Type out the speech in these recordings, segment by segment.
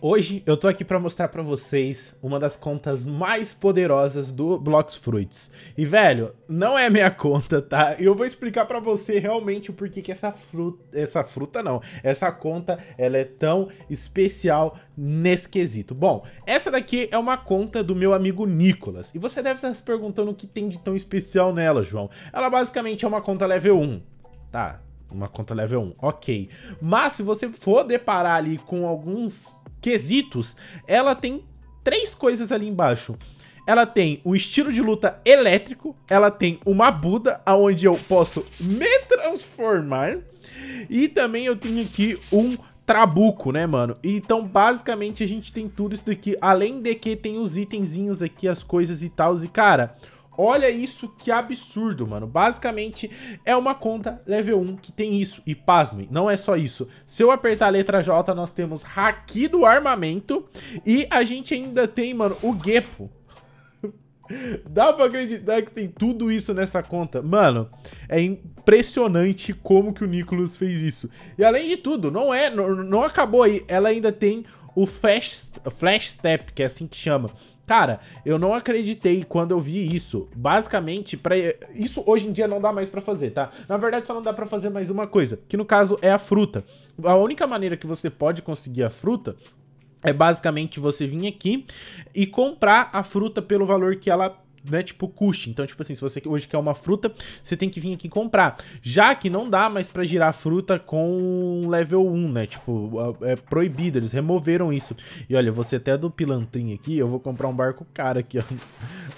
Hoje eu tô aqui para mostrar para vocês uma das contas mais poderosas do Blox Fruits. E velho, não é minha conta, tá? Eu vou explicar para você realmente o porquê que essa fruta, essa fruta não, essa conta, ela é tão especial nesse quesito. Bom, essa daqui é uma conta do meu amigo Nicolas. E você deve estar se perguntando o que tem de tão especial nela, João. Ela basicamente é uma conta level 1. Tá, uma conta level 1, ok. Mas se você for deparar ali com alguns quesitos, ela tem três coisas ali embaixo. Ela tem um estilo de luta elétrico, ela tem uma Buda, onde eu posso me transformar, e também eu tenho aqui um trabuco, né, mano? Então, basicamente, a gente tem tudo isso daqui, além de que tem os itenzinhos aqui, as coisas e tal, e, cara... Olha isso, que absurdo, mano. Basicamente, é uma conta level 1 que tem isso. E pasme, não é só isso. Se eu apertar a letra J, nós temos haki do armamento. E a gente ainda tem, mano, o Gepo. Dá pra acreditar que tem tudo isso nessa conta? Mano, é impressionante como que o Nicholas fez isso. E além de tudo, não é, não, não acabou aí. Ela ainda tem o Flash Step, que é assim que chama. Cara, eu não acreditei quando eu vi isso. Basicamente, para isso hoje em dia não dá mais para fazer, tá? Na verdade, só não dá para fazer mais uma coisa, que no caso é a fruta. A única maneira que você pode conseguir a fruta é basicamente você vir aqui e comprar a fruta pelo valor que ela né, tipo, custe. Então, tipo assim, se você hoje quer uma fruta, você tem que vir aqui comprar. Já que não dá mais para girar fruta com level 1, né? Tipo, é proibido, eles removeram isso. E olha, você até do pilantrinho aqui, eu vou comprar um barco caro aqui, ó.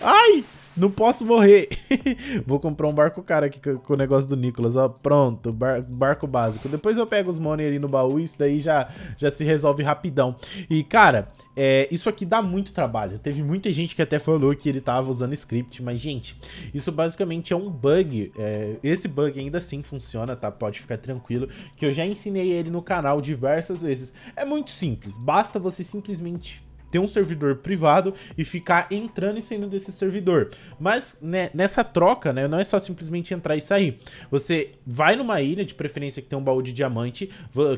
Ai! Não posso morrer. Vou comprar um barco cara aqui com o negócio do Nicolas, ó. Pronto, bar barco básico. Depois eu pego os money ali no baú e isso daí já, já se resolve rapidão. E, cara, é, isso aqui dá muito trabalho. Teve muita gente que até falou que ele tava usando script, mas, gente, isso basicamente é um bug. É, esse bug ainda assim funciona, tá? Pode ficar tranquilo, que eu já ensinei ele no canal diversas vezes. É muito simples, basta você simplesmente ter um servidor privado e ficar entrando e saindo desse servidor. Mas né, nessa troca, né, não é só simplesmente entrar e sair. Você vai numa ilha, de preferência que tem um baú de diamante,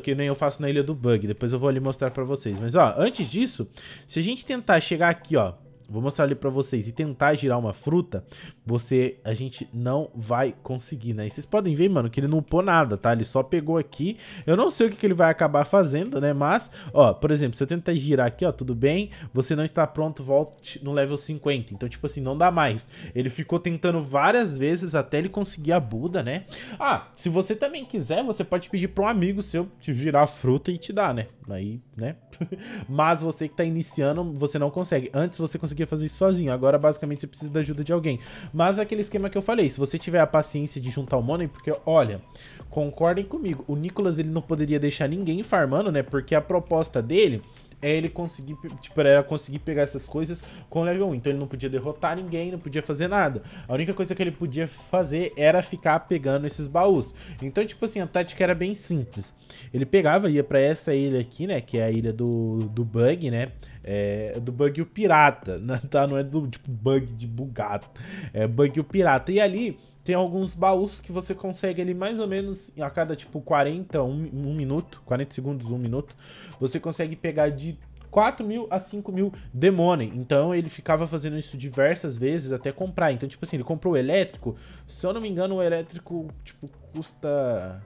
que nem eu faço na ilha do bug, depois eu vou ali mostrar pra vocês. Mas ó, antes disso, se a gente tentar chegar aqui, ó, vou mostrar ali para vocês, e tentar girar uma fruta, você, a gente não vai conseguir, né? E vocês podem ver, mano, que ele não upou nada, tá? Ele só pegou aqui. Eu não sei o que, que ele vai acabar fazendo, né? Mas, ó, por exemplo, se eu tentar girar aqui, ó, tudo bem, você não está pronto, volte no level 50. Então, tipo assim, não dá mais. Ele ficou tentando várias vezes até ele conseguir a Buda, né? Ah, se você também quiser, você pode pedir para um amigo seu te girar a fruta e te dar, né? Aí, né? Mas você que tá iniciando, você não consegue. Antes você conseguia conseguia fazer isso sozinho. Agora, basicamente, você precisa da ajuda de alguém. Mas é aquele esquema que eu falei, se você tiver a paciência de juntar o money, porque, olha, concordem comigo, o Nicolas ele não poderia deixar ninguém farmando, né? Porque a proposta dele é ele conseguir, tipo, era conseguir pegar essas coisas com level 1. Então ele não podia derrotar ninguém, não podia fazer nada. A única coisa que ele podia fazer era ficar pegando esses baús. Então, tipo assim, a tática era bem simples. Ele pegava, ia para essa ilha aqui, né? Que é a ilha do, do Bug, né? É, do Bug o Pirata, né? tá? Não é do tipo Bug de bugado. É Bug o Pirata. E ali tem alguns baús que você consegue ali mais ou menos a cada tipo 40, 1 um, um minuto, 40 segundos, 1 um minuto. Você consegue pegar de 4 mil a 5 mil demônio. Então ele ficava fazendo isso diversas vezes até comprar. Então, tipo assim, ele comprou o elétrico. Se eu não me engano, o elétrico, tipo, custa.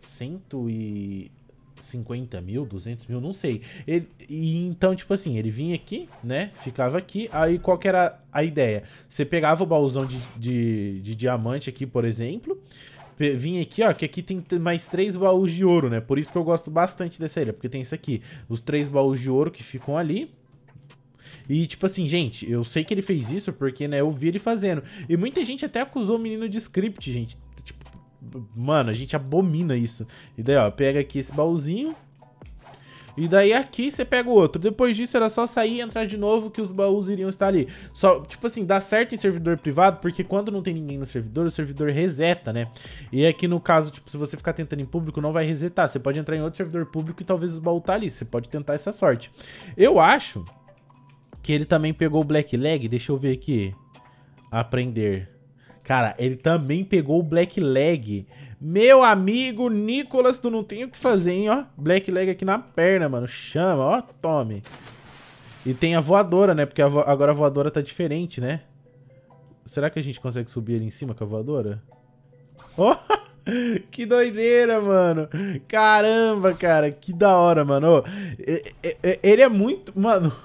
Cento e. 50 mil, 200 mil, não sei. Ele, e então, tipo assim, ele vinha aqui, né? Ficava aqui. Aí qual que era a ideia? Você pegava o baúzão de, de, de diamante aqui, por exemplo. Vinha aqui, ó, que aqui tem mais três baús de ouro, né? Por isso que eu gosto bastante dessa ilha, porque tem isso aqui. Os três baús de ouro que ficam ali, e, tipo assim, gente, eu sei que ele fez isso porque, né, eu vi ele fazendo. E muita gente até acusou o menino de script, gente. Mano, a gente abomina isso. E daí, ó, pega aqui esse baúzinho. E daí aqui você pega o outro. Depois disso era só sair e entrar de novo que os baús iriam estar ali. Só, tipo assim, dá certo em servidor privado, porque quando não tem ninguém no servidor, o servidor reseta, né? E aqui no caso, tipo, se você ficar tentando em público, não vai resetar. Você pode entrar em outro servidor público e talvez os baús tá ali. Você pode tentar essa sorte. Eu acho que ele também pegou o Black Leg. Deixa eu ver aqui. Aprender. Cara, ele também pegou o Black Leg. Meu amigo Nicolas, tu não tem o que fazer, hein, ó. Black Leg aqui na perna, mano. Chama, ó, tome. E tem a voadora, né? Porque a vo... agora a voadora tá diferente, né? Será que a gente consegue subir ali em cima com a voadora? Oh! Que doideira, mano. Caramba, cara. Que da hora, mano. Ele é muito... Mano...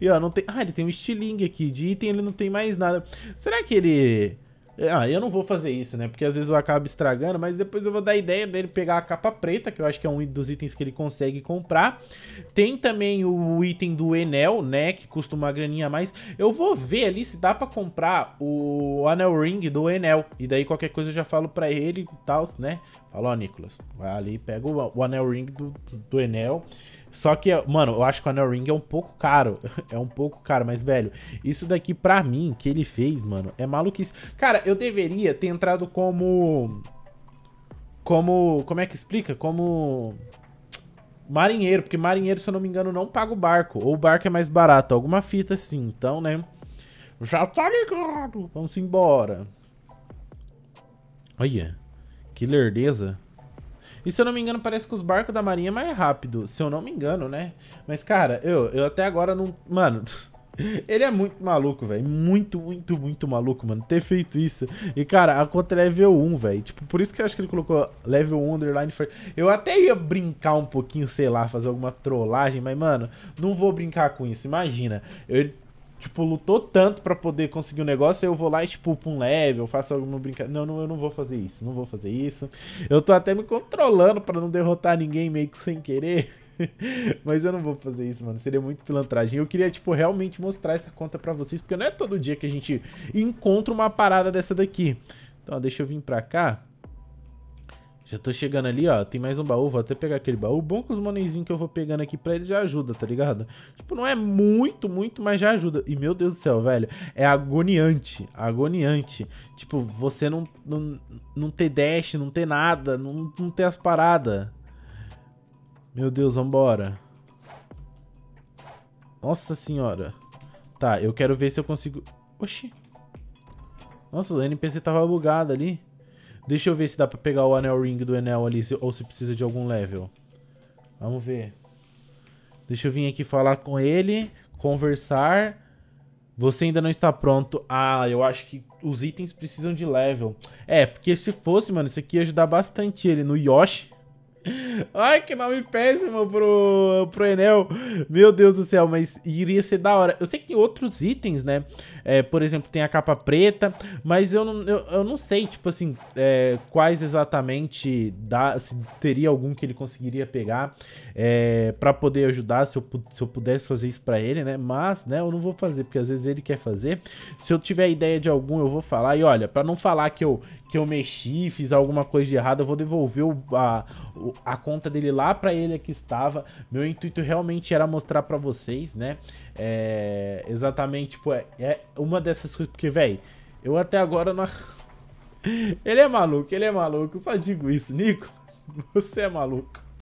E, ó, não tem... Ah, ele tem um estilingue aqui. De item ele não tem mais nada. Será que ele... É, ah, eu não vou fazer isso, né? Porque às vezes eu acabo estragando, mas depois eu vou dar a ideia dele pegar a capa preta, que eu acho que é um dos itens que ele consegue comprar. Tem também o item do Enel, né? Que custa uma graninha a mais. Eu vou ver ali se dá pra comprar o Anel Ring do Enel. E daí qualquer coisa eu já falo pra ele e tal, né? falou ó, Nicolas, vai ali, pega o, o Anel Ring do, do Enel. Só que, mano, eu acho que o Anel Ring é um pouco caro. é um pouco caro, mas, velho, isso daqui pra mim, que ele fez, mano, é maluquice. Cara, eu deveria ter entrado como... Como... Como é que explica? Como... Marinheiro, porque marinheiro, se eu não me engano, não paga o barco. Ou o barco é mais barato, alguma fita assim. Então, né... Já tá ligado. Vamos embora. Olha, que lerdeza. E se eu não me engano, parece que os barcos da marinha é mais rápido. Se eu não me engano, né? Mas, cara, eu, eu até agora não... Mano... Ele é muito maluco, velho. Muito, muito, muito maluco, mano. Ter feito isso. E, cara, a conta é level 1, velho. Tipo, por isso que eu acho que ele colocou level 1 underline. For... Eu até ia brincar um pouquinho, sei lá, fazer alguma trollagem, mas, mano, não vou brincar com isso. Imagina. Eu tipo, lutou tanto para poder conseguir o um negócio, eu vou lá e, tipo, um level, faço alguma brincadeira. Não, não, eu não vou fazer isso, não vou fazer isso. Eu tô até me controlando para não derrotar ninguém meio que sem querer. Mas eu não vou fazer isso, mano. Seria muito pilantragem. Eu queria, tipo, realmente mostrar essa conta pra vocês, porque não é todo dia que a gente encontra uma parada dessa daqui. Então, ó, deixa eu vir pra cá. Já tô chegando ali, ó. Tem mais um baú. Vou até pegar aquele baú. bom é que os moneyzinhos que eu vou pegando aqui pra ele já ajuda, tá ligado? Tipo, não é muito, muito, mas já ajuda. E, meu Deus do céu, velho. É agoniante. Agoniante. Tipo, você não, não, não ter dash, não ter nada, não, não ter as paradas. Meu Deus, vambora. Nossa senhora. Tá, eu quero ver se eu consigo... Oxi. Nossa, o NPC tava bugado ali. Deixa eu ver se dá pra pegar o anel ring do Enel ali, se, ou se precisa de algum level. Vamos ver. Deixa eu vir aqui falar com ele, conversar. Você ainda não está pronto. Ah, eu acho que os itens precisam de level. É, porque se fosse, mano, isso aqui ia ajudar bastante ele no Yoshi. Ai, que nome péssimo pro, pro Enel. Meu Deus do céu, mas iria ser da hora. Eu sei que tem outros itens, né? É, por exemplo, tem a capa preta, mas eu não, eu, eu não sei, tipo assim, é, quais exatamente dá, se teria algum que ele conseguiria pegar é, para poder ajudar, se eu, se eu pudesse fazer isso para ele, né? Mas, né, eu não vou fazer, porque às vezes ele quer fazer. Se eu tiver ideia de algum, eu vou falar. E olha, para não falar que eu, que eu mexi, fiz alguma coisa de errado, eu vou devolver o, a, o a conta dele lá para ele que estava. Meu intuito realmente era mostrar para vocês, né? É, exatamente, tipo, é, é uma dessas coisas, porque, velho, eu até agora não... ele é maluco, ele é maluco, só digo isso. Nico, você é maluco.